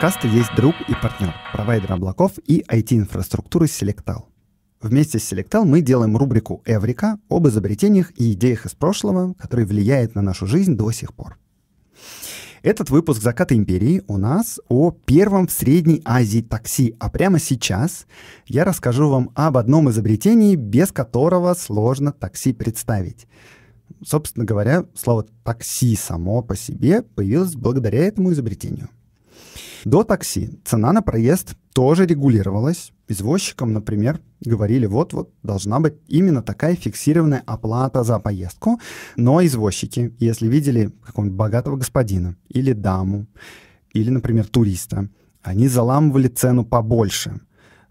подкаста есть друг и партнер, провайдер облаков и IT-инфраструктуры Selectal. Вместе с Selectal мы делаем рубрику «Эврика» об изобретениях и идеях из прошлого, которые влияют на нашу жизнь до сих пор. Этот выпуск «Заката империи» у нас о первом в Средней Азии такси, а прямо сейчас я расскажу вам об одном изобретении, без которого сложно такси представить. Собственно говоря, слово «такси» само по себе появилось благодаря этому изобретению – до такси цена на проезд тоже регулировалась. Извозчикам, например, говорили, вот-вот должна быть именно такая фиксированная оплата за поездку. Но извозчики, если видели какого-нибудь богатого господина или даму, или, например, туриста, они заламывали цену побольше.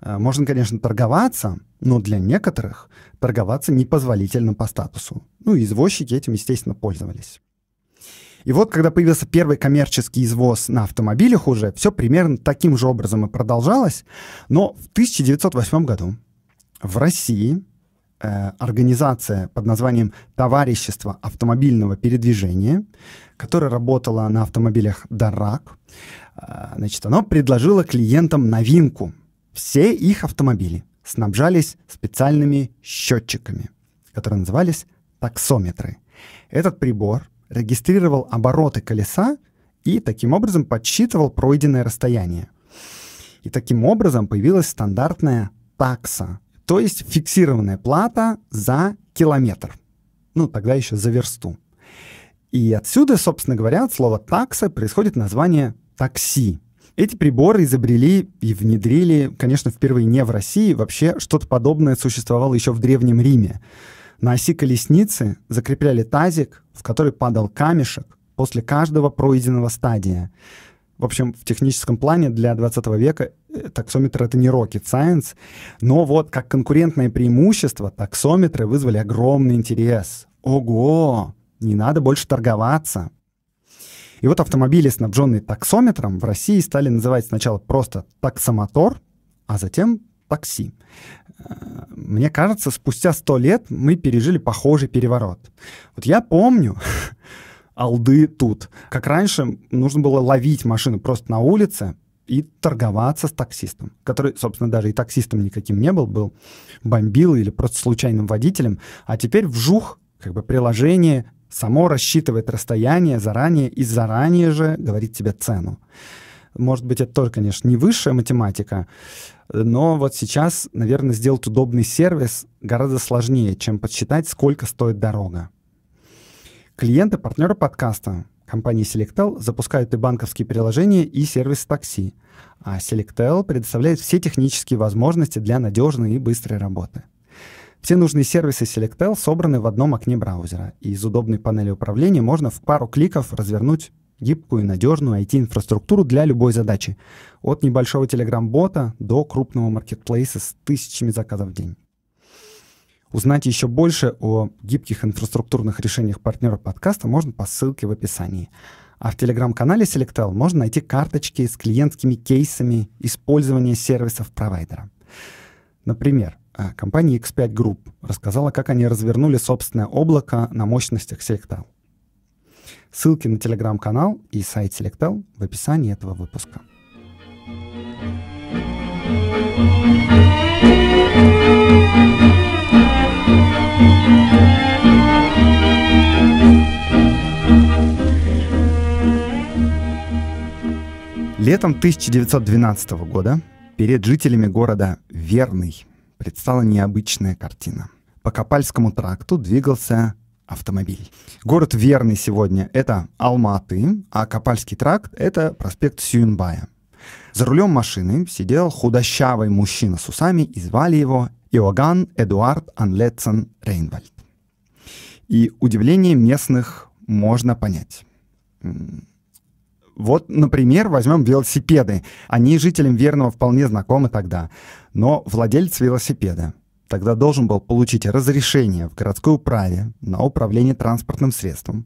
Э, можно, конечно, торговаться, но для некоторых торговаться непозволительно по статусу. Ну, извозчики этим, естественно, пользовались. И вот, когда появился первый коммерческий извоз на автомобилях уже, все примерно таким же образом и продолжалось. Но в 1908 году в России э, организация под названием «Товарищество автомобильного передвижения», которая работала на автомобилях «Дарак», э, значит, она предложила клиентам новинку. Все их автомобили снабжались специальными счетчиками, которые назывались таксометры. Этот прибор регистрировал обороты колеса и таким образом подсчитывал пройденное расстояние. И таким образом появилась стандартная такса, то есть фиксированная плата за километр. Ну, тогда еще за версту. И отсюда, собственно говоря, от слова «такса» происходит название «такси». Эти приборы изобрели и внедрили, конечно, впервые не в России, вообще что-то подобное существовало еще в Древнем Риме. На оси колесницы закрепляли тазик, в который падал камешек после каждого пройденного стадия. В общем, в техническом плане для 20 века э, таксометр — это не rocket science, но вот как конкурентное преимущество таксометры вызвали огромный интерес. Ого! Не надо больше торговаться. И вот автомобили, снабженные таксометром, в России стали называть сначала просто таксомотор, а затем такси мне кажется, спустя сто лет мы пережили похожий переворот. Вот я помню, алды тут. Как раньше нужно было ловить машину просто на улице и торговаться с таксистом, который, собственно, даже и таксистом никаким не был, был бомбил или просто случайным водителем. А теперь вжух, как бы приложение само рассчитывает расстояние заранее и заранее же говорит тебе цену. Может быть, это тоже, конечно, не высшая математика, но вот сейчас, наверное, сделать удобный сервис гораздо сложнее, чем подсчитать, сколько стоит дорога. Клиенты партнера подкаста компании Selectel запускают и банковские приложения, и сервис такси. А Selectel предоставляет все технические возможности для надежной и быстрой работы. Все нужные сервисы Selectel собраны в одном окне браузера, и из удобной панели управления можно в пару кликов развернуть гибкую и надежную IT-инфраструктуру для любой задачи. От небольшого телеграм-бота до крупного маркетплейса с тысячами заказов в день. Узнать еще больше о гибких инфраструктурных решениях партнера подкаста можно по ссылке в описании. А в телеграм-канале Selectel можно найти карточки с клиентскими кейсами использования сервисов провайдера. Например, а, компания X5 Group рассказала, как они развернули собственное облако на мощностях Selectel. Ссылки на телеграм-канал и сайт Selectel в описании этого выпуска. Летом 1912 года перед жителями города Верный предстала необычная картина. По Копальскому тракту двигался автомобиль. Город верный сегодня — это Алматы, а Копальский тракт — это проспект Сюнбая. За рулем машины сидел худощавый мужчина с усами, и звали его Иоганн Эдуард Анлетсон Рейнвальд. И удивление местных можно понять. Вот, например, возьмем велосипеды. Они жителям Верного вполне знакомы тогда. Но владелец велосипеда тогда должен был получить разрешение в городской управе на управление транспортным средством,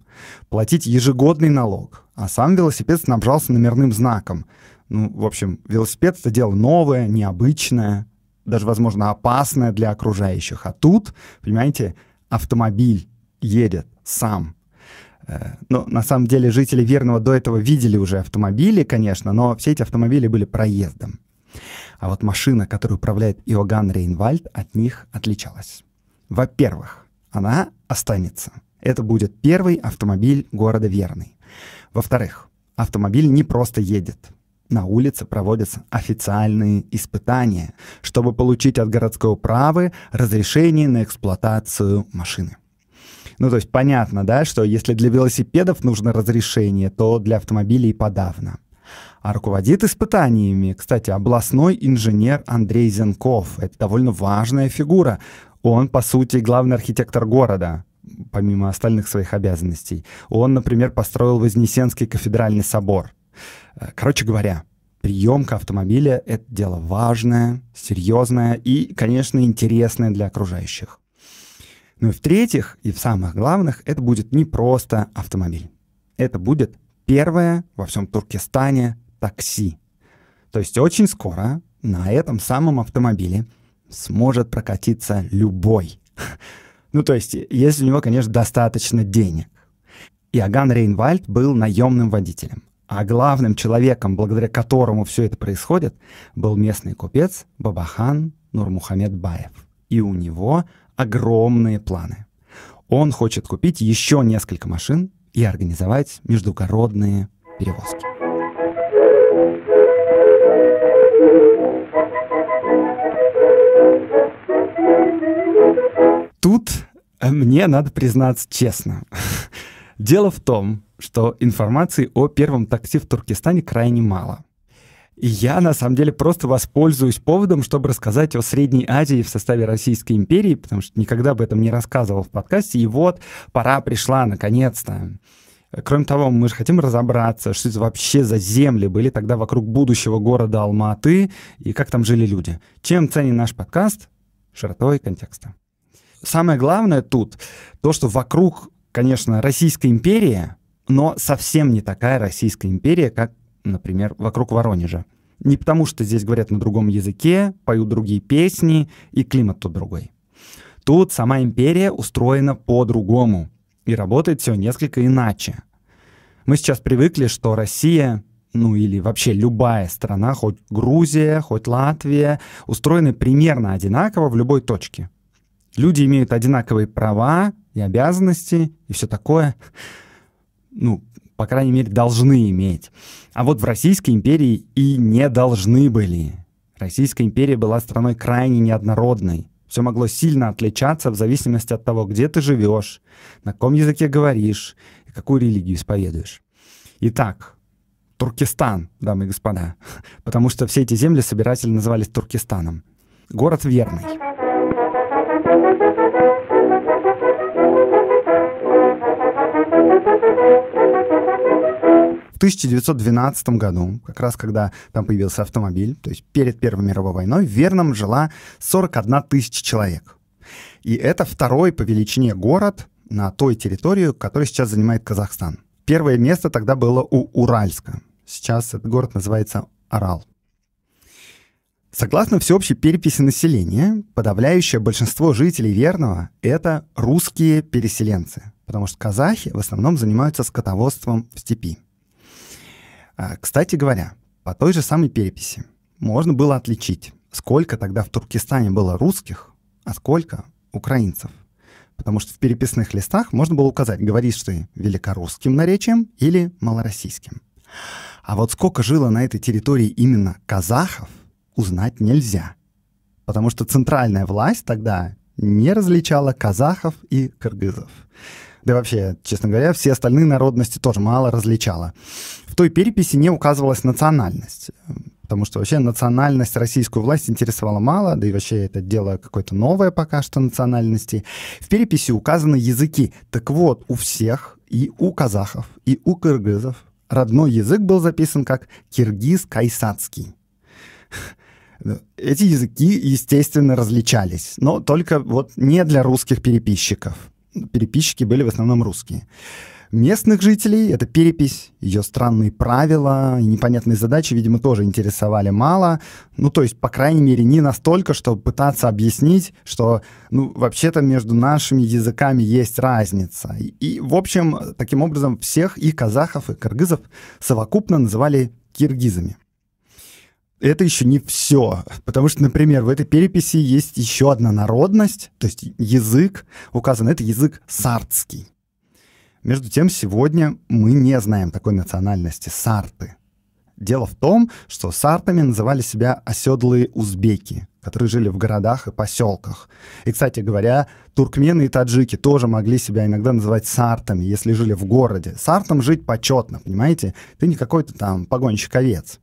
платить ежегодный налог, а сам велосипед снабжался номерным знаком. Ну, в общем, велосипед — это дело новое, необычное, даже, возможно, опасное для окружающих. А тут, понимаете, автомобиль едет сам э, — Но ну, на самом деле жители Верного до этого видели уже автомобили, конечно, но все эти автомобили были проездом. А вот машина, которую управляет Иоганн Рейнвальд, от них отличалась. Во-первых, она останется. Это будет первый автомобиль города Верный. Во-вторых, автомобиль не просто едет. На улице проводятся официальные испытания, чтобы получить от городской управы разрешение на эксплуатацию машины. Ну, то есть понятно, да, что если для велосипедов нужно разрешение, то для автомобилей подавно. А руководит испытаниями, кстати, областной инженер Андрей Зенков. Это довольно важная фигура. Он, по сути, главный архитектор города помимо остальных своих обязанностей. Он, например, построил Вознесенский кафедральный собор. Э, короче говоря, приемка автомобиля — это дело важное, серьезное и, конечно, интересное для окружающих. Ну и в-третьих, и в самых главных, это будет не просто автомобиль. Это будет первое во всем Туркестане такси. То есть очень скоро на этом самом автомобиле сможет прокатиться любой. Ну, то есть, если у него, конечно, достаточно денег. Иоганн Рейнвальд был наемным водителем. А главным человеком, благодаря которому все это происходит, был местный купец Бабахан Нурмухамед Баев. И у него огромные планы. Он хочет купить еще несколько машин, и организовать междугородные перевозки. Тут э, мне надо признаться честно. Дело в том, что информации о первом такси в Туркестане крайне мало. И я, на самом деле, просто воспользуюсь поводом, чтобы рассказать о Средней Азии в составе Российской империи, потому что никогда об этом не рассказывал в подкасте. И вот пора пришла, наконец-то. Кроме того, мы же хотим разобраться, что это вообще за земли были тогда вокруг будущего города Алматы и как там жили люди. Чем ценен наш подкаст? Широтой контекста. Самое главное тут то, что вокруг, конечно, Российская империя, но совсем не такая Российская империя, как например, вокруг Воронежа. Не потому, что здесь говорят на другом языке, поют другие песни, и климат тут другой. Тут сама империя устроена по-другому, и работает все несколько иначе. Мы сейчас привыкли, что Россия ну или вообще любая страна, хоть Грузия, хоть Латвия, устроены примерно одинаково в любой точке. Люди имеют одинаковые права и обязанности и все такое. Ну, по крайней мере, должны иметь. А вот в Российской империи и не должны были. Российская империя была страной крайне неоднородной. Все могло сильно отличаться в зависимости от того, где ты живешь, на каком языке говоришь и какую религию исповедуешь. Итак, Туркестан, дамы и господа, потому что все эти земли собирательно назывались Туркестаном. Город верный. В 1912 году, как раз когда там появился автомобиль, то есть перед Первой мировой войной, в Верном жила 41 тысяча человек. И это второй по величине город на той территории, которую сейчас занимает Казахстан. Первое место тогда было у Уральска. Сейчас этот город называется Орал. Согласно всеобщей переписи населения, подавляющее большинство жителей Верного — это русские переселенцы, потому что казахи в основном занимаются скотоводством в степи. А, кстати говоря, по той же самой переписи можно было отличить, сколько тогда в Туркестане было русских, а сколько украинцев. Потому что в переписных листах можно было указать, говоришь ты великорусским наречием или малороссийским. А вот сколько жило на этой территории именно казахов, узнать нельзя. Потому что центральная власть тогда не различала казахов и кыргызов. Да и вообще, честно говоря, все остальные народности тоже мало различала той переписи не указывалась национальность, потому что вообще национальность российскую власть интересовала мало, да и вообще это дело какое-то новое пока что национальности. В переписи указаны языки. Так вот, у всех, и у казахов, и у кыргызов, родной язык был записан как киргиз-кайсацкий. Эти языки, естественно, различались, но только вот не для русских переписчиков. Переписчики были в основном русские местных жителей. Это перепись, ее странные правила и непонятные задачи, видимо, тоже интересовали мало. Ну, то есть, по крайней мере, не настолько, чтобы пытаться объяснить, что, ну, вообще-то между нашими языками есть разница. И, и, в общем, таким образом всех и казахов, и кыргызов совокупно называли киргизами. Это еще не все, потому что, например, в этой переписи есть еще одна народность, то есть язык указан, это язык сардский. Между тем, сегодня мы не знаем такой национальности сарты. Дело в том, что сартами называли себя оседлые узбеки, которые жили в городах и поселках. И, кстати говоря, туркмены и таджики тоже могли себя иногда называть сартами, если жили в городе. Сартом жить почетно, понимаете? Ты не какой-то там погонщик-овец.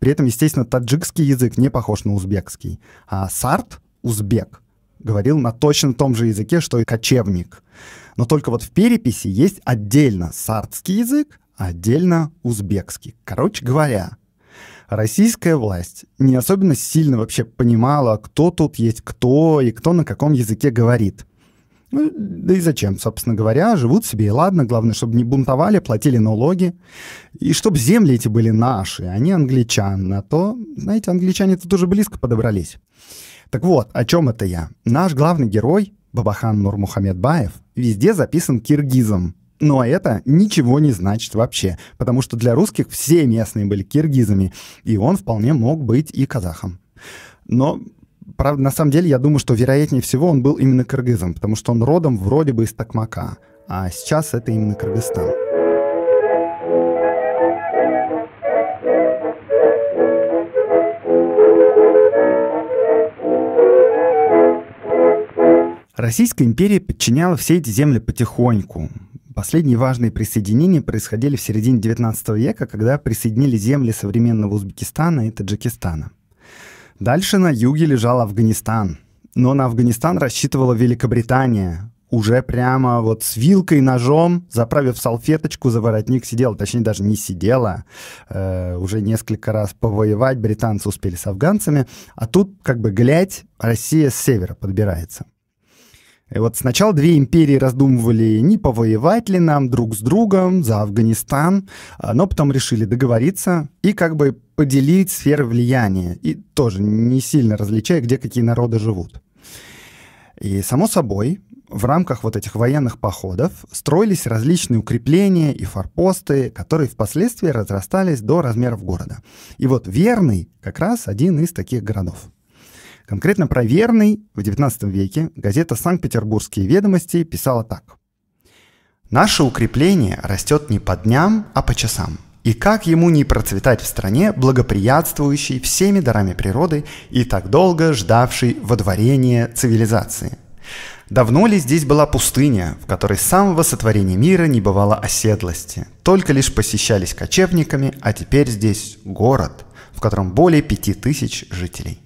При этом, естественно, таджикский язык не похож на узбекский. А сарт, узбек, говорил на точно том же языке, что и кочевник. Но только вот в переписи есть отдельно сардский язык, отдельно узбекский. Короче говоря, российская власть не особенно сильно вообще понимала, кто тут есть кто и кто на каком языке говорит. Ну, да и зачем, собственно говоря, живут себе и ладно, главное, чтобы не бунтовали, платили налоги, и чтобы земли эти были наши, а не англичан, а то, знаете, англичане тут уже близко подобрались. Так вот, о чем это я? Наш главный герой, Бабахан Нурмухамедбаев, везде записан киргизом. Но это ничего не значит вообще, потому что для русских все местные были киргизами, и он вполне мог быть и казахом. Но правда, на самом деле, я думаю, что вероятнее всего он был именно кыргызом, потому что он родом вроде бы из Токмака, а сейчас это именно Кыргызстан. Российская империя подчиняла все эти земли потихоньку. Последние важные присоединения происходили в середине XIX века, когда присоединили земли современного Узбекистана и Таджикистана. Дальше на юге лежал Афганистан. Но на Афганистан рассчитывала Великобритания. Уже прямо вот с вилкой, ножом, заправив салфеточку за воротник, сидела, точнее даже не сидела. Э, уже несколько раз повоевать британцы успели с афганцами. А тут как бы глядь, Россия с севера подбирается. И вот сначала две империи раздумывали, не повоевать ли нам друг с другом за Афганистан, а, но потом решили договориться и как бы поделить сферы влияния, и тоже не сильно различая, где какие народы живут. И, само собой, в рамках вот этих военных походов строились различные укрепления и форпосты, которые впоследствии разрастались до размеров города. И вот Верный как раз один из таких городов. Конкретно про Верный в XIX веке газета «Санкт-Петербургские ведомости» писала так. «Наше укрепление растет не по дням, а по часам. И как ему не процветать в стране, благоприятствующей всеми дарами природы и так долго ждавшей водворения цивилизации? Давно ли здесь была пустыня, в которой с самого сотворения мира не бывало оседлости? Только лишь посещались кочевниками, а теперь здесь город, в котором более пяти тысяч жителей.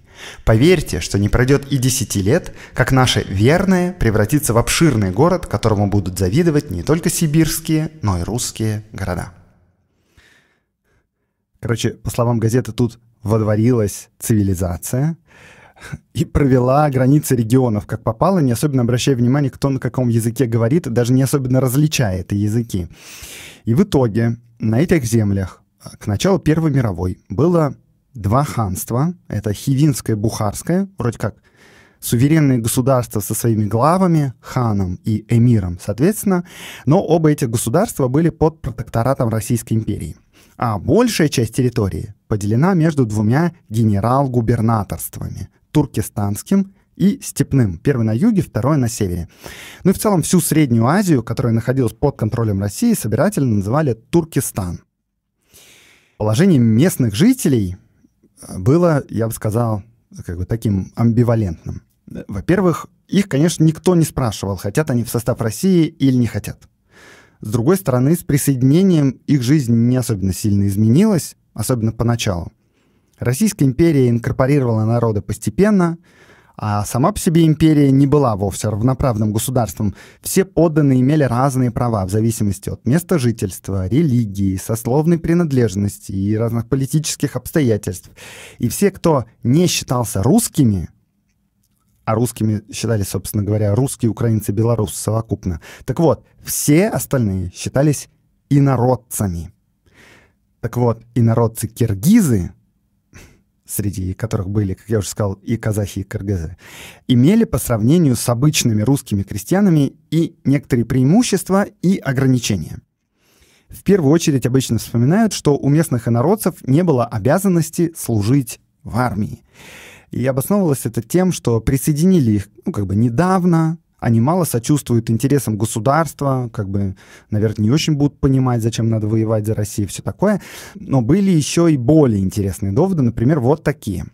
Поверьте, что не пройдет и десяти лет, как наше верное превратится в обширный город, которому будут завидовать не только сибирские, но и русские города. Короче, по словам газеты, тут водворилась цивилизация и провела границы регионов, как попало, не особенно обращая внимания, кто на каком языке говорит, даже не особенно различая эти языки. И в итоге на этих землях к началу Первой мировой было два ханства, это Хивинское и Бухарское, вроде как суверенные государства со своими главами, ханом и эмиром, соответственно, но оба этих государства были под протекторатом Российской империи. А большая часть территории поделена между двумя генерал-губернаторствами – туркестанским и степным. Первый на юге, второй на севере. Ну и в целом всю Среднюю Азию, которая находилась под контролем России, собирательно называли Туркестан. Положение местных жителей – было, я бы сказал, как бы таким амбивалентным. Во-первых, их, конечно, никто не спрашивал, хотят они в состав России или не хотят. С другой стороны, с присоединением их жизнь не особенно сильно изменилась, особенно поначалу. Российская империя инкорпорировала народы постепенно, а сама по себе империя не была вовсе равноправным государством. Все подданные имели разные права в зависимости от места жительства, религии, сословной принадлежности и разных политических обстоятельств. И все, кто не считался русскими, а русскими считались, собственно говоря, русские, украинцы, белорусы совокупно. Так вот, все остальные считались инородцами. Так вот, инородцы-киргизы — среди которых были, как я уже сказал, и казахи, и кыргызы, имели по сравнению с обычными русскими крестьянами и некоторые преимущества и ограничения. В первую очередь обычно вспоминают, что у местных инородцев не было обязанности служить в армии. И обосновывалось это тем, что присоединили их ну, как бы недавно, они мало сочувствуют интересам государства, как бы, наверное, не очень будут понимать, зачем надо воевать за Россию, все такое. Но были еще и более интересные доводы, например, вот такие.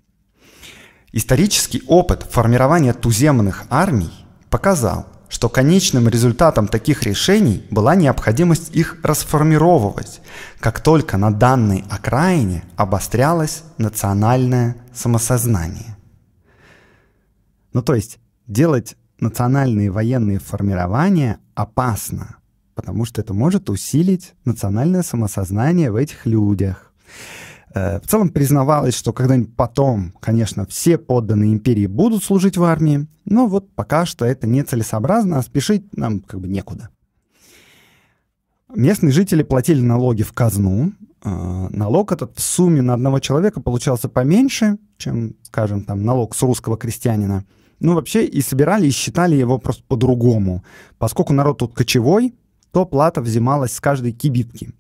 Исторический опыт формирования туземных армий показал, что конечным результатом таких решений была необходимость их расформировать, как только на данной окраине обострялось национальное самосознание. Ну то есть делать национальные военные формирования опасно, потому что это может усилить национальное самосознание в этих людях. Э, в целом признавалось, что когда-нибудь потом, конечно, все подданные империи будут служить в армии, но вот пока что это нецелесообразно, а спешить нам как бы некуда. Местные жители платили налоги в казну. Э, налог этот в сумме на одного человека получался поменьше, чем, скажем, там, налог с русского крестьянина – ну, вообще и собирали, и считали его просто по-другому. Поскольку народ тут кочевой, то плата взималась с каждой кибитки.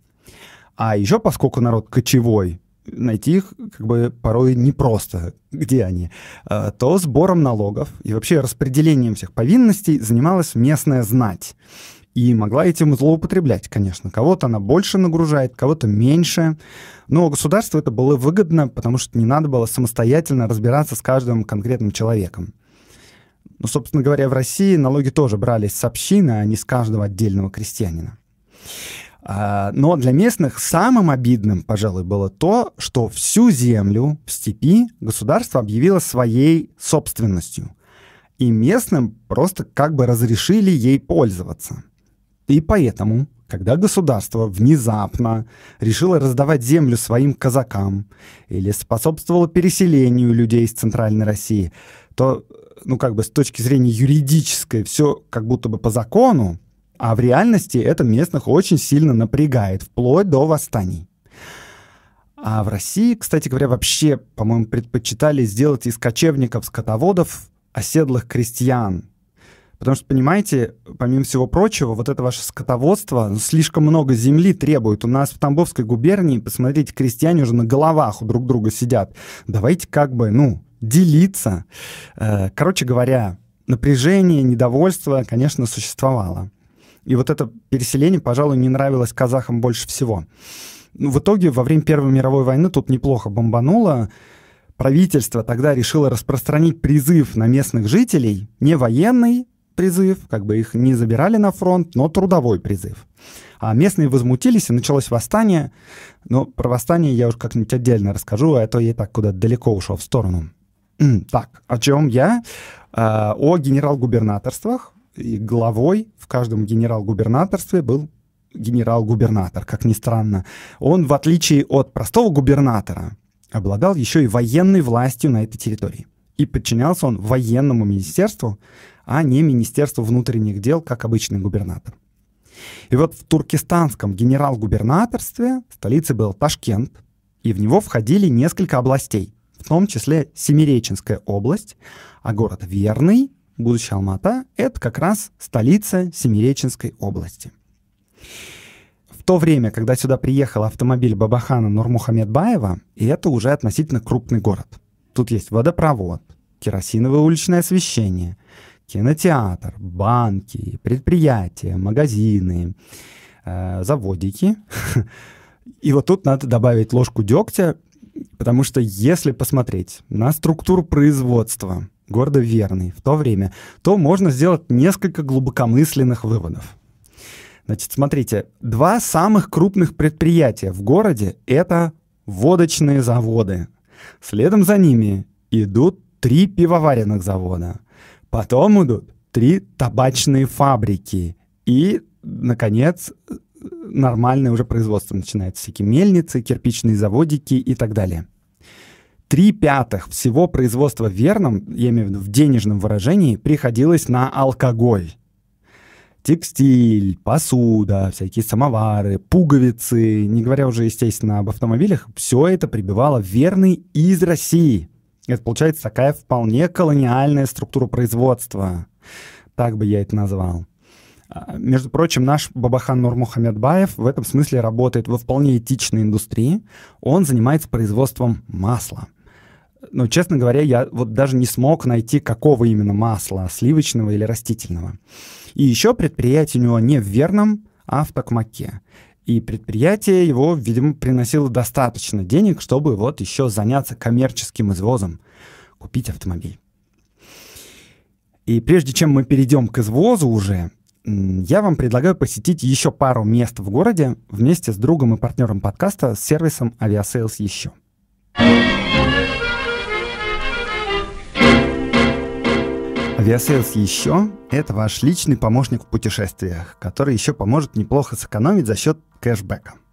А еще, поскольку народ кочевой, найти их как бы порой непросто, где они, а, то сбором налогов и вообще распределением всех повинностей занималась местная знать. И могла этим злоупотреблять, конечно. Кого-то она больше нагружает, кого-то меньше. Но государству это было выгодно, потому что не надо было самостоятельно разбираться с каждым конкретным человеком. Но, ну, собственно говоря, в России налоги тоже брались с общины, а не с каждого отдельного крестьянина. А, но для местных самым обидным, пожалуй, было то, что всю землю в степи государство объявило своей собственностью. И местным просто как бы разрешили ей пользоваться. И поэтому, когда государство внезапно решило раздавать землю своим казакам или способствовало переселению людей из Центральной России, то ну, как бы с точки зрения юридической, все как будто бы по закону, а в реальности это местных очень сильно напрягает, вплоть до восстаний. А в России, кстати говоря, вообще, по-моему, предпочитали сделать из кочевников, скотоводов оседлых крестьян. Потому что, понимаете, помимо всего прочего, вот это ваше скотоводство ну, слишком много земли требует. У нас в Тамбовской губернии, посмотрите, крестьяне уже на головах у друг друга сидят. Давайте как бы, ну, делиться. Э, короче говоря, напряжение, недовольство, конечно, существовало. И вот это переселение, пожалуй, не нравилось казахам больше всего. Ну, в итоге во время Первой мировой войны тут неплохо бомбануло. Правительство тогда решило распространить призыв на местных жителей, не военный призыв, как бы их не забирали на фронт, но трудовой призыв. А местные возмутились, и началось восстание. Но про восстание я уж как-нибудь отдельно расскажу, а то я и так куда-то далеко ушел в сторону. Так, о чем я? А, о генерал-губернаторствах. И главой в каждом генерал-губернаторстве был генерал-губернатор, как ни странно. Он, в отличие от простого губернатора, обладал еще и военной властью на этой территории. И подчинялся он военному министерству, а не Министерству внутренних дел, как обычный губернатор. И вот в туркестанском генерал-губернаторстве столицей был Ташкент, и в него входили несколько областей в том числе Семиреченская область, а город Верный, будущий Алмата, это как раз столица Семиреченской области. В то время, когда сюда приехал автомобиль Бабахана Нурмухамедбаева, и это уже относительно крупный город. Тут есть водопровод, керосиновое уличное освещение, кинотеатр, банки, предприятия, магазины, э, заводики. И вот тут надо добавить ложку дегтя Потому что если посмотреть на структуру производства города Верный в то время, то можно сделать несколько глубокомысленных выводов. Значит, смотрите, два самых крупных предприятия в городе — это водочные заводы. Следом за ними идут три пивоваренных завода. Потом идут три табачные фабрики. И, наконец, нормальное уже производство начинается. Всякие мельницы, кирпичные заводики и так далее. Три пятых всего производства в верном, я имею в виду в денежном выражении, приходилось на алкоголь. Текстиль, посуда, всякие самовары, пуговицы, не говоря уже, естественно, об автомобилях, все это прибивало верный из России. Это получается такая вполне колониальная структура производства. Так бы я это назвал. Между прочим, наш Бабахан Нурмухамедбаев в этом смысле работает во вполне этичной индустрии. Он занимается производством масла. Но, ну, честно говоря, я вот даже не смог найти, какого именно масла, сливочного или растительного. И еще предприятие у него не в Верном, а в Токмаке. И предприятие его, видимо, приносило достаточно денег, чтобы вот еще заняться коммерческим извозом, купить автомобиль. И прежде чем мы перейдем к извозу уже, я вам предлагаю посетить еще пару мест в городе вместе с другом и партнером подкаста с сервисом Aviasales еще. Aviasales еще – это ваш личный помощник в путешествиях, который еще поможет неплохо сэкономить за счет кэшбэка –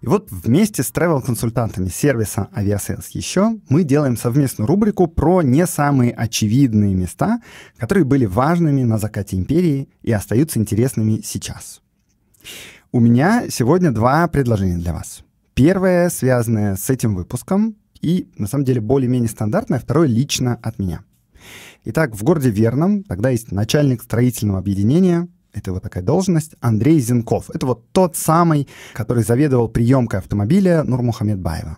и вот вместе с travel-консультантами сервиса Aviasales еще мы делаем совместную рубрику про не самые очевидные места, которые были важными на закате империи и остаются интересными сейчас. У меня сегодня два предложения для вас. Первое, связанное с этим выпуском, и, на самом деле, более-менее стандартное, второе лично от меня. Итак, в городе Верном тогда есть начальник строительного объединения, это вот такая должность, Андрей Зенков. Это вот тот самый, который заведовал приемкой автомобиля Нурмухамедбаева.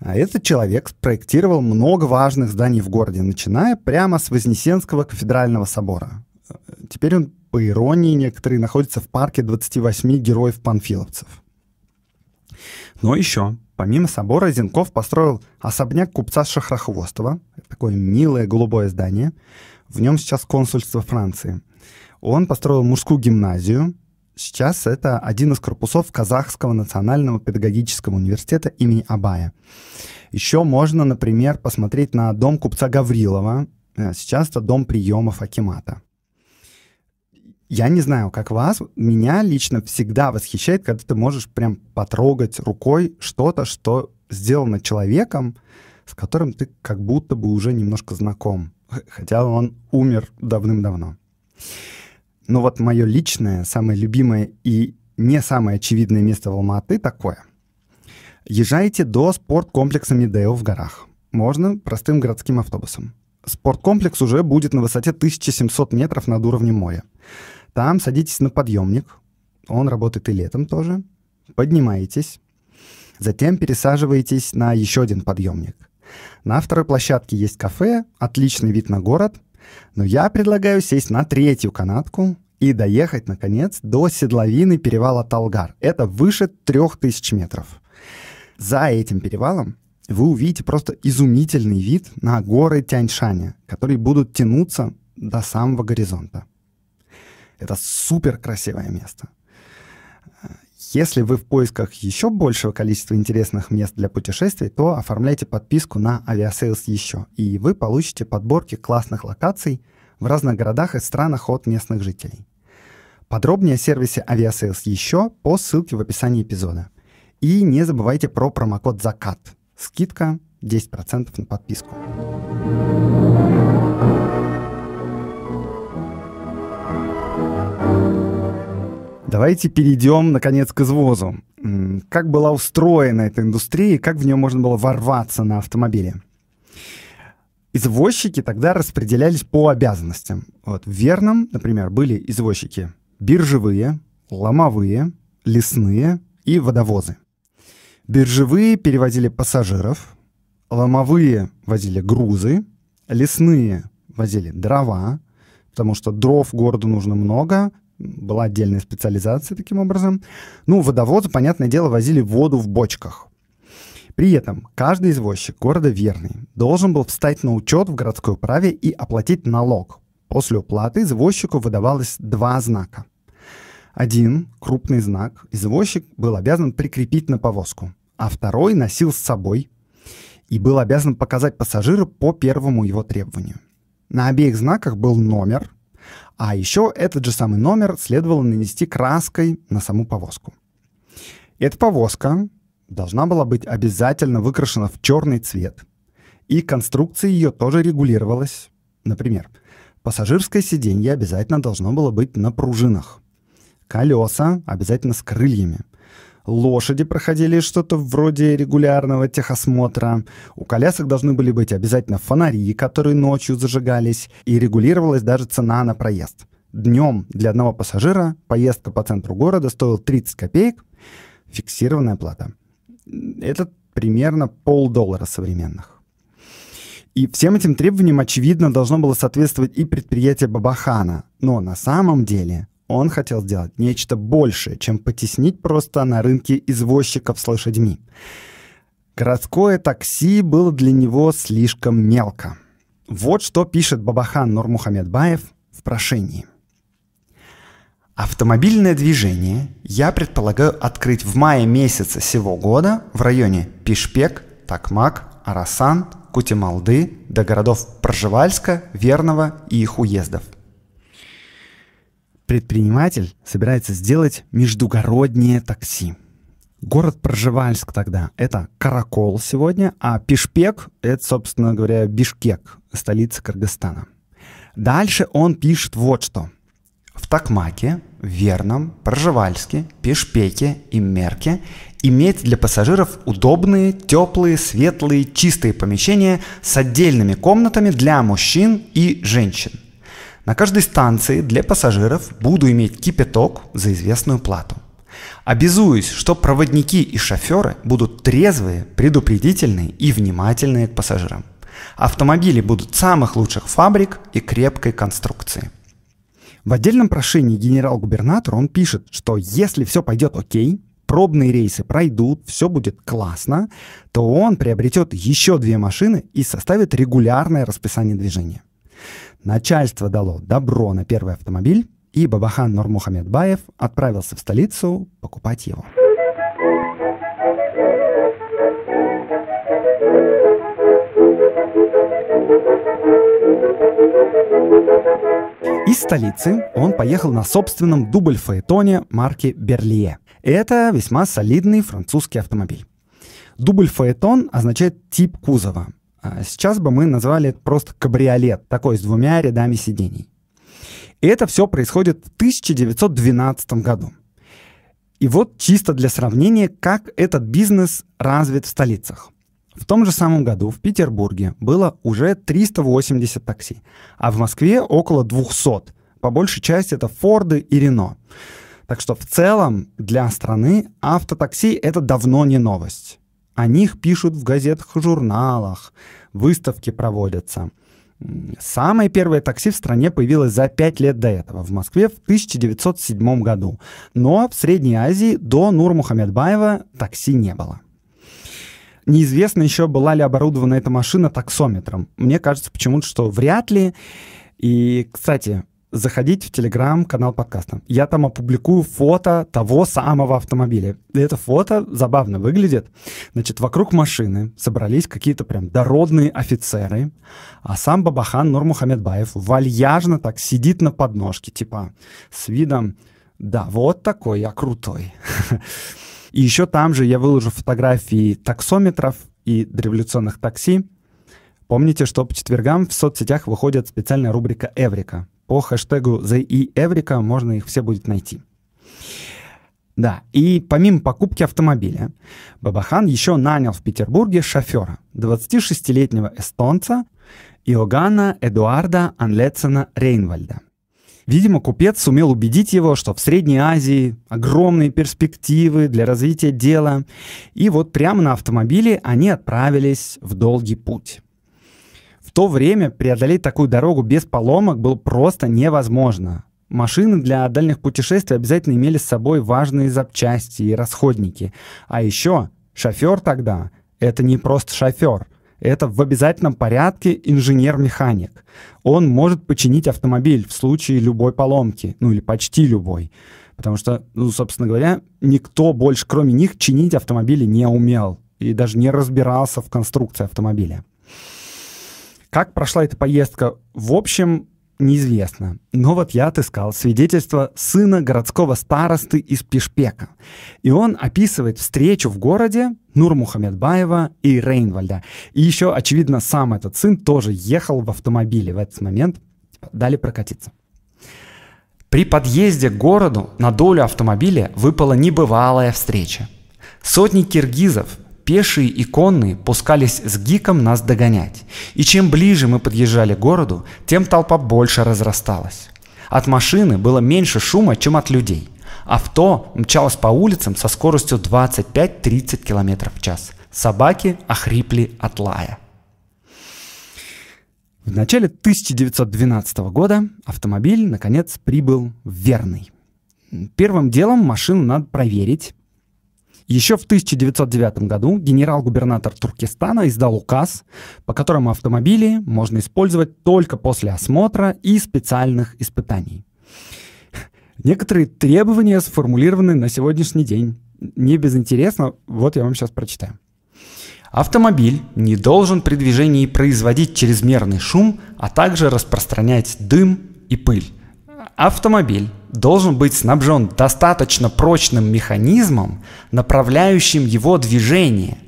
А этот человек спроектировал много важных зданий в городе, начиная прямо с Вознесенского кафедрального собора. Теперь он, по иронии, некоторые находятся в парке 28 героев-панфиловцев. Но еще, помимо собора, Зенков построил особняк купца Шахрохвостова, такое милое голубое здание. В нем сейчас консульство Франции – он построил мужскую гимназию. Сейчас это один из корпусов Казахского национального педагогического университета имени Абая. Еще можно, например, посмотреть на дом купца Гаврилова. Э, сейчас это дом приемов Акимата. Я не знаю, как вас, меня лично всегда восхищает, когда ты можешь прям потрогать рукой что-то, что сделано человеком, с которым ты как будто бы уже немножко знаком, хотя он умер давным-давно. Но вот мое личное, самое любимое и не самое очевидное место в Алматы такое. Езжайте до спорткомплекса Медео в горах. Можно простым городским автобусом. Спорткомплекс уже будет на высоте 1700 метров над уровнем моря. Там садитесь на подъемник, он работает и летом тоже. Поднимаетесь, затем пересаживаетесь на еще один подъемник. На второй площадке есть кафе, отличный вид на город – но я предлагаю сесть на третью канатку и доехать, наконец, до седловины перевала Талгар. Это выше 3000 метров. За этим перевалом вы увидите просто изумительный вид на горы Тяньшаня, которые будут тянуться до самого горизонта. Это супер красивое место. Если вы в поисках еще большего количества интересных мест для путешествий, то оформляйте подписку на Aviasales еще, и вы получите подборки классных локаций в разных городах и странах от местных жителей. Подробнее о сервисе Aviasales еще по ссылке в описании эпизода. И не забывайте про промокод «Закат». Скидка 10% на подписку. Давайте перейдем, наконец, к извозу. Как была устроена эта индустрия и как в нее можно было ворваться на автомобиле? Извозчики тогда распределялись по обязанностям. Вот в Верном, например, были извозчики биржевые, ломовые, лесные и водовозы. Биржевые перевозили пассажиров, ломовые возили грузы, лесные возили дрова, потому что дров городу нужно много, была отдельная специализация таким образом. Ну, водовозы, понятное дело, возили воду в бочках. При этом каждый извозчик города Верный должен был встать на учет в городской управе и оплатить налог. После уплаты извозчику выдавалось два знака. Один, крупный знак, извозчик был обязан прикрепить на повозку, а второй носил с собой и был обязан показать пассажиру по первому его требованию. На обеих знаках был номер – а еще этот же самый номер следовало нанести краской на саму повозку. Эта повозка должна была быть обязательно выкрашена в черный цвет. И конструкция ее тоже регулировалась. Например, пассажирское сиденье обязательно должно было быть на пружинах. Колеса обязательно с крыльями – Лошади проходили что-то вроде регулярного техосмотра. У колясок должны были быть обязательно фонари, которые ночью зажигались, и регулировалась даже цена на проезд. Днем для одного пассажира поездка по центру города стоила 30 копеек, фиксированная плата. Это примерно полдоллара современных. И всем этим требованиям, очевидно, должно было соответствовать и предприятие Бабахана. Но на самом деле он хотел сделать нечто большее, чем потеснить просто на рынке извозчиков с лошадьми. Городское такси было для него слишком мелко. Вот что пишет Бабахан Нурмухамедбаев в прошении. Автомобильное движение я предполагаю открыть в мае месяце сего года в районе Пишпек, Такмак, Арасан, Кутималды до городов Проживальска, Верного и их уездов – предприниматель собирается сделать междугороднее такси. Город Проживальск тогда — это Каракол сегодня, а Пишпек — это, собственно говоря, Бишкек, столица Кыргызстана. Дальше он пишет вот что. В Такмаке, Верном, Проживальске, Пешпеке и Мерке иметь для пассажиров удобные, теплые, светлые, чистые помещения с отдельными комнатами для мужчин и женщин – на каждой станции для пассажиров буду иметь кипяток за известную плату. Обязуюсь, что проводники и шоферы будут трезвые, предупредительные и внимательные к пассажирам. Автомобили будут самых лучших фабрик и крепкой конструкции. В отдельном прошении генерал-губернатора он пишет, что если все пойдет окей, пробные рейсы пройдут, все будет классно, то он приобретет еще две машины и составит регулярное расписание движения. Начальство дало добро на первый автомобиль, и Бабахан Нурмухамедбаев отправился в столицу покупать его. Из столицы он поехал на собственном дубль-фаэтоне марки «Берлие». Это весьма солидный французский автомобиль. Дубль-фаэтон означает тип кузова. А сейчас бы мы назвали это просто кабриолет, такой с двумя рядами сидений. И это все происходит в 1912 году. И вот чисто для сравнения, как этот бизнес развит в столицах. В том же самом году в Петербурге было уже 380 такси, а в Москве около 200. По большей части это Форды и Рено. Так что в целом для страны автотакси это давно не новость. О них пишут в газетах и журналах, выставки проводятся. Самое первое такси в стране появилось за 5 лет до этого, в Москве в 1907 году. Но в Средней Азии до нур такси не было. Неизвестно еще, была ли оборудована эта машина таксометром. Мне кажется почему-то, что вряд ли. И, кстати, заходить в телеграм-канал подкаста. Я там опубликую фото того самого автомобиля. И это фото забавно выглядит. Значит, вокруг машины собрались какие-то прям дородные офицеры, а сам Бабахан Нурмухамедбаев вальяжно так сидит на подножке, типа с видом «Да, вот такой я крутой». И еще там же я выложу фотографии таксометров и революционных такси. Помните, что по четвергам в соцсетях выходит специальная рубрика «Эврика», по хэштегу The e Эврика можно их все будет найти. Да, и помимо покупки автомобиля, Бабахан еще нанял в Петербурге шофера, 26-летнего эстонца Иоганна Эдуарда Анлетсена Рейнвальда. Видимо, купец сумел убедить его, что в Средней Азии огромные перспективы для развития дела, и вот прямо на автомобиле они отправились в долгий путь то время преодолеть такую дорогу без поломок было просто невозможно. Машины для дальних путешествий обязательно имели с собой важные запчасти и расходники. А еще шофер тогда — это не просто шофер. Это в обязательном порядке инженер-механик. Он может починить автомобиль в случае любой поломки, ну или почти любой. Потому что, ну, собственно говоря, никто больше, кроме них, чинить автомобили не умел и даже не разбирался в конструкции автомобиля. Как прошла эта поездка? В общем, неизвестно. Но вот я отыскал свидетельство сына городского старосты из Пешпека. И он описывает встречу в городе Нурмухамедбаева и Рейнвальда. И еще, очевидно, сам этот сын тоже ехал в автомобиле в этот момент. дали прокатиться. При подъезде к городу на долю автомобиля выпала небывалая встреча. Сотни киргизов Пешие и конные пускались с гиком нас догонять, и чем ближе мы подъезжали к городу, тем толпа больше разрасталась. От машины было меньше шума, чем от людей. Авто мчалось по улицам со скоростью 25-30 км в час. Собаки охрипли от лая. В начале 1912 года автомобиль, наконец, прибыл в Верный. Первым делом машину надо проверить, еще в 1909 году генерал-губернатор Туркестана издал указ, по которому автомобили можно использовать только после осмотра и специальных испытаний. Некоторые требования сформулированы на сегодняшний день. Не безинтересно, вот я вам сейчас прочитаю. Автомобиль не должен при движении производить чрезмерный шум, а также распространять дым и пыль. Автомобиль должен быть снабжен достаточно прочным механизмом, направляющим его движение.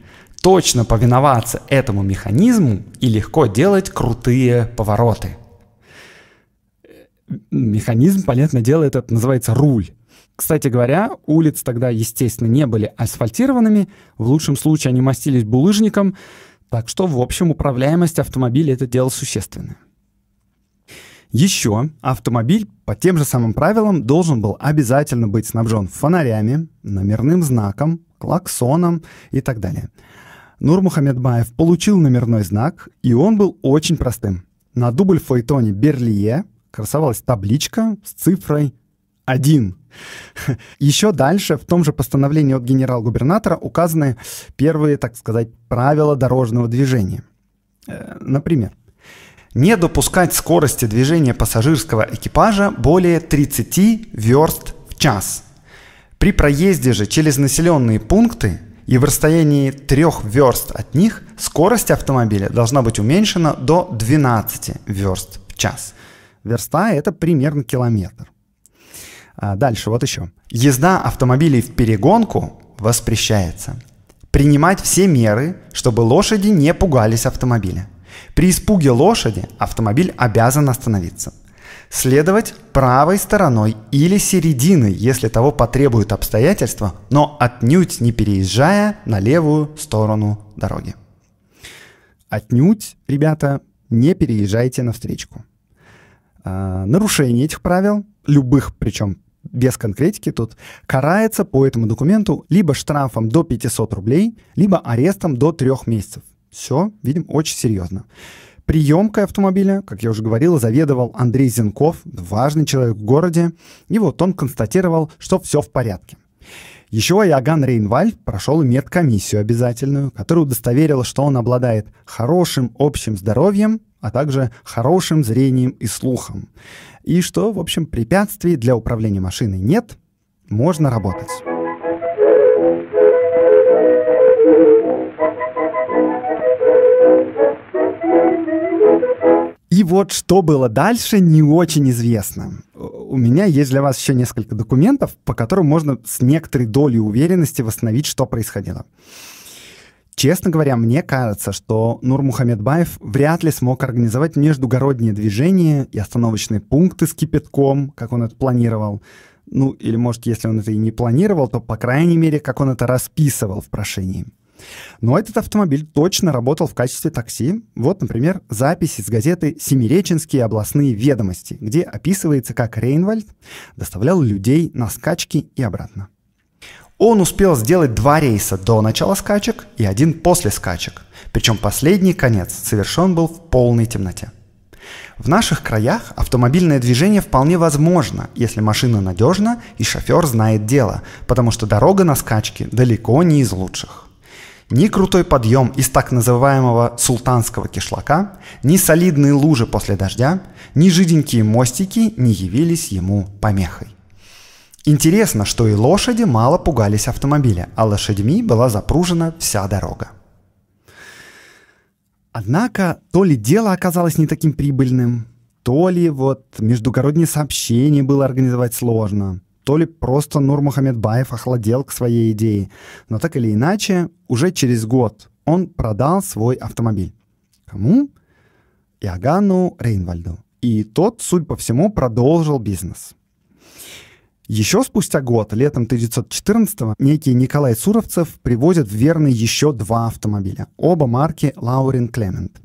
Точно повиноваться этому механизму и легко делать крутые повороты. Механизм, понятное дело, этот называется руль. Кстати говоря, улицы тогда, естественно, не были асфальтированными, в лучшем случае они мастились булыжником, так что, в общем, управляемость автомобиля — это дело существенное. Еще автомобиль по тем же самым правилам должен был обязательно быть снабжен фонарями, номерным знаком, клаксоном и так далее. Нурмухамед Баев получил номерной знак, и он был очень простым. На дубль в «Берлие» красовалась табличка с цифрой 1. Еще дальше в том же постановлении от генерал-губернатора указаны первые, так сказать, правила дорожного движения. Э, например, не допускать скорости движения пассажирского экипажа более 30 верст в час. При проезде же через населенные пункты и в расстоянии 3 верст от них скорость автомобиля должна быть уменьшена до 12 верст в час. Верста — это примерно километр. А дальше, вот еще. Езда автомобилей в перегонку воспрещается. Принимать все меры, чтобы лошади не пугались автомобиля. При испуге лошади автомобиль обязан остановиться. Следовать правой стороной или серединой, если того потребуют обстоятельства, но отнюдь не переезжая на левую сторону дороги. Отнюдь, ребята, не переезжайте на встречку. А, нарушение этих правил, любых причем без конкретики тут, карается по этому документу либо штрафом до 500 рублей, либо арестом до 3 месяцев. Все, видим, очень серьезно. Приемкой автомобиля, как я уже говорил, заведовал Андрей Зенков, важный человек в городе, и вот он констатировал, что все в порядке. Еще Яган Рейнвальд прошел медкомиссию обязательную, которая удостоверила, что он обладает хорошим общим здоровьем, а также хорошим зрением и слухом. И что, в общем, препятствий для управления машиной нет, можно работать. И вот что было дальше, не очень известно. Э, у меня есть для вас еще несколько документов, по которым можно с некоторой долей уверенности восстановить, что происходило. Честно говоря, мне кажется, что Нур Мухаммедбаев вряд ли смог организовать междугородние движения и остановочные пункты с кипятком, как он это планировал. Ну, или, может, если он это и не планировал, то, по крайней мере, как он это расписывал в прошении. Но этот автомобиль точно работал в качестве такси. Вот, например, запись из газеты «Семиреченские областные ведомости», где описывается, как Рейнвальд доставлял людей на скачки и обратно. Он успел сделать два рейса до начала скачек и один после скачек. Причем последний конец совершен был в полной темноте. В наших краях автомобильное движение вполне возможно, если машина надежна и шофер знает дело, потому что дорога на скачке далеко не из лучших. Ни крутой подъем из так называемого султанского кишлака, ни солидные лужи после дождя, ни жиденькие мостики не явились ему помехой. Интересно, что и лошади мало пугались автомобиля, а лошадьми была запружена вся дорога. Однако то ли дело оказалось не таким прибыльным, то ли вот междугородние сообщения было организовать сложно – то ли просто Нур Мухаммедбаев охладел к своей идее. Но так или иначе, уже через год он продал свой автомобиль. Кому? Иоганну Рейнвальду. И тот, судя по всему, продолжил бизнес. Еще спустя год, летом 1914-го, некий Николай Суровцев привозит в Верный еще два автомобиля. Оба марки Лаурин Клемент.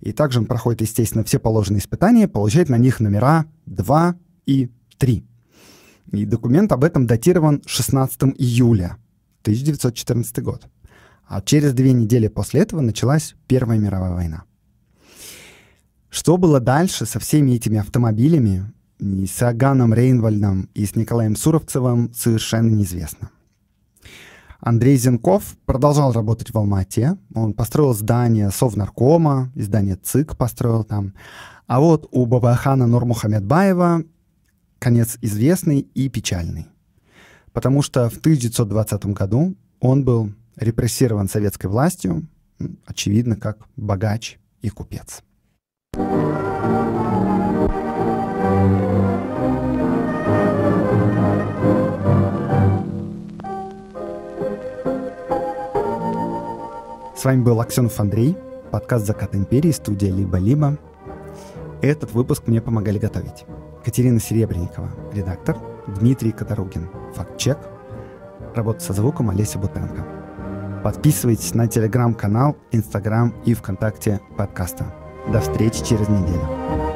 И также он проходит, естественно, все положенные испытания, получает на них номера 2 и 3. И документ об этом датирован 16 июля 1914 год. А через две недели после этого началась Первая мировая война. Что было дальше со всеми этими автомобилями, и с Аганом Рейнвальдом и с Николаем Суровцевым, совершенно неизвестно. Андрей Зенков продолжал работать в Алмате. Он построил здание Совнаркома, Здание ЦИК построил там. А вот у Бабахана Нурмухамедбаева конец известный и печальный. Потому что в 1920 году он был репрессирован советской властью, очевидно, как богач и купец. С вами был Аксенов Андрей, подкаст «Закат империи», студия «Либо-либо». Этот выпуск мне помогали готовить. Катерина Серебренникова, редактор, Дмитрий Кодоругин, фактчек, работа со звуком Олеся Бутенко. Подписывайтесь на телеграм-канал, инстаграм и вконтакте подкаста. До встречи через неделю.